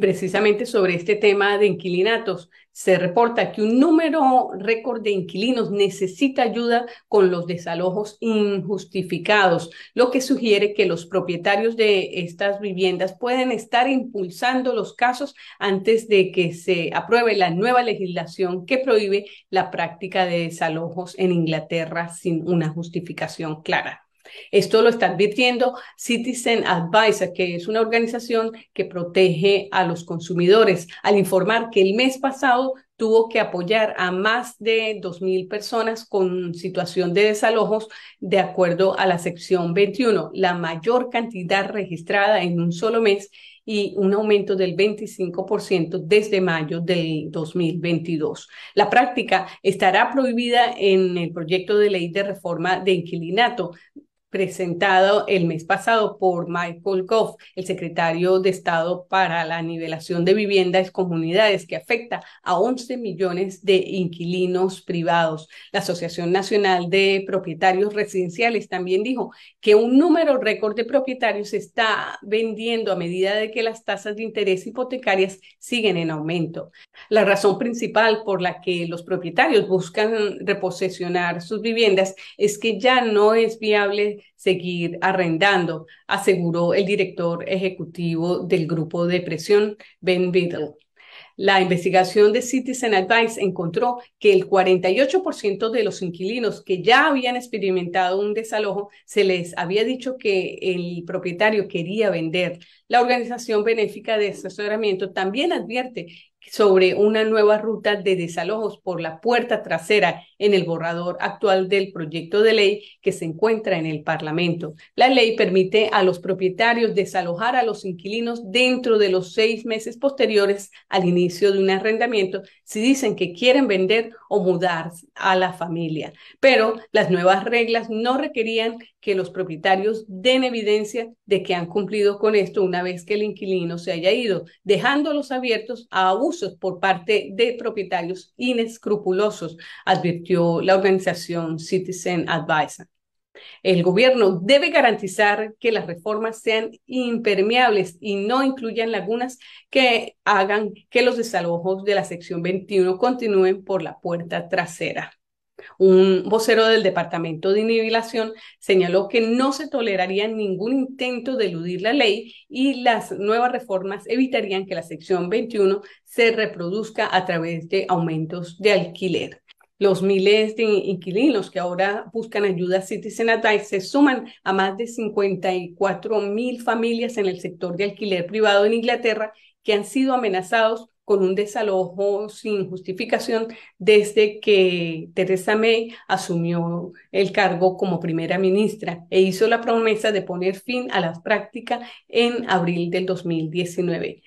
precisamente sobre este tema de inquilinatos. Se reporta que un número récord de inquilinos necesita ayuda con los desalojos injustificados, lo que sugiere que los propietarios de estas viviendas pueden estar impulsando los casos antes de que se apruebe la nueva legislación que prohíbe la práctica de desalojos en Inglaterra sin una justificación clara. Esto lo está advirtiendo Citizen Advisor, que es una organización que protege a los consumidores, al informar que el mes pasado tuvo que apoyar a más de 2.000 personas con situación de desalojos de acuerdo a la sección 21, la mayor cantidad registrada en un solo mes y un aumento del 25% desde mayo del 2022. La práctica estará prohibida en el proyecto de ley de reforma de inquilinato presentado el mes pasado por Michael Goff, el secretario de Estado para la nivelación de viviendas comunidades, que afecta a 11 millones de inquilinos privados. La Asociación Nacional de Propietarios Residenciales también dijo que un número récord de propietarios está vendiendo a medida de que las tasas de interés hipotecarias siguen en aumento. La razón principal por la que los propietarios buscan reposesionar sus viviendas es que ya no es viable seguir arrendando, aseguró el director ejecutivo del grupo de presión, Ben Biddle. La investigación de Citizen Advice encontró que el 48% de los inquilinos que ya habían experimentado un desalojo se les había dicho que el propietario quería vender. La organización benéfica de asesoramiento también advierte sobre una nueva ruta de desalojos por la puerta trasera en el borrador actual del proyecto de ley que se encuentra en el Parlamento. La ley permite a los propietarios desalojar a los inquilinos dentro de los seis meses posteriores al inicio de un arrendamiento si dicen que quieren vender o mudar a la familia. Pero las nuevas reglas no requerían que los propietarios den evidencia de que han cumplido con esto una vez que el inquilino se haya ido, dejándolos abiertos a un por parte de propietarios inescrupulosos, advirtió la organización Citizen Advisor. El gobierno debe garantizar que las reformas sean impermeables y no incluyan lagunas que hagan que los desalojos de la sección 21 continúen por la puerta trasera. Un vocero del Departamento de Inhibilación señaló que no se toleraría ningún intento de eludir la ley y las nuevas reformas evitarían que la sección 21 se reproduzca a través de aumentos de alquiler. Los miles de inquilinos que ahora buscan ayuda Citizen Advice se suman a más de 54 mil familias en el sector de alquiler privado en Inglaterra que han sido amenazados con un desalojo sin justificación desde que Teresa May asumió el cargo como primera ministra e hizo la promesa de poner fin a las prácticas en abril del 2019.